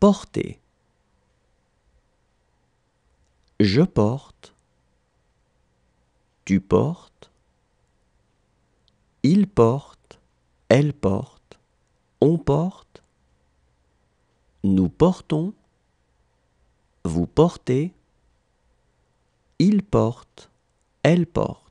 porter. Je porte. Tu portes. Il porte. Elle porte. On porte. Nous portons. Vous portez. Il porte. Elle porte.